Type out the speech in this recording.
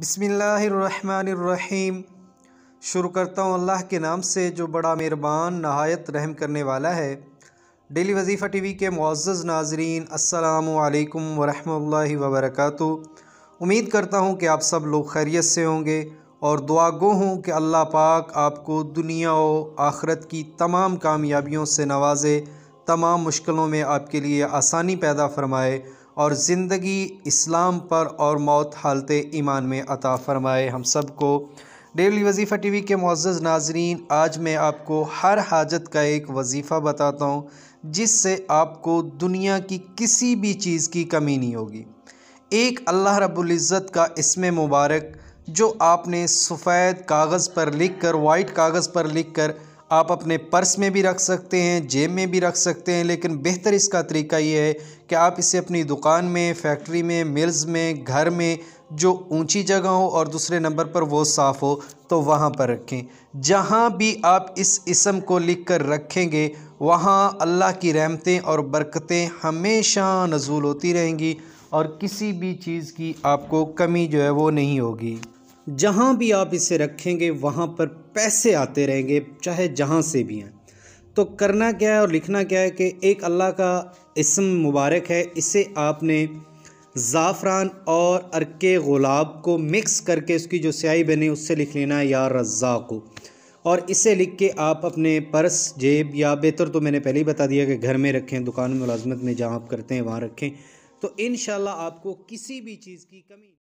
बसमीम शुरू करता हूँ अल्लाह के नाम से जो बड़ा मेहरबान नहायत रहम करने वाला है डेली वजीफ़ा टी वी के मुआज़ नाजरीन असलकम वरहमल वबरक उम्मीद करता हूँ कि आप सब लोग खैरियत से होंगे और दुआ गो हूँ कि अल्लाह पाक आपको दुनिया और आखरत की तमाम कामयाबियों से नवाजे तमाम मुश्किलों में आपके लिए आसानी पैदा फरमाए और ज़िंदगी इस्लाम पर और मौत हालत ईमान में अता फ़रमाए हम सब को डेली वजीफ़ा टीवी के मोज़ नाजरीन आज मैं आपको हर हाजत का एक वजीफ़ा बताता हूँ जिससे आपको दुनिया की किसी भी चीज़ की कमी नहीं होगी एक अल्लाह रबुल्ज़त का इसमें मुबारक जो आपने सफ़ेद कागज़ पर लिख कर वाइट कागज़ पर लिख कर आप अपने पर्स में भी रख सकते हैं जेब में भी रख सकते हैं लेकिन बेहतर इसका तरीका ये है कि आप इसे अपनी दुकान में फैक्ट्री में मिल्स में घर में जो ऊंची जगह हो और दूसरे नंबर पर वो साफ़ हो तो वहाँ पर रखें जहाँ भी आप इस इसम को लिख कर रखेंगे वहाँ अल्लाह की रहमतें और बरकतें हमेशा नजूल होती रहेंगी और किसी भी चीज़ की आपको कमी जो है वो नहीं होगी जहाँ भी आप इसे रखेंगे वहाँ पर पैसे आते रहेंगे चाहे जहाँ से भी हैं तो करना क्या है और लिखना क्या है कि एक अल्लाह का इसम मुबारक है इसे आपने ज़ाफ़रान और अरके गुलाब को मिक्स करके उसकी जो स्याही बनी उससे लिख लेना है या रज़ा को और इसे लिख के आप अपने पर्स जेब या बेहतर तो मैंने पहले ही बता दिया कि घर में रखें दुकान मुलाजमत में जहाँ आप करते हैं वहाँ रखें तो इन आपको किसी भी चीज़ की कमी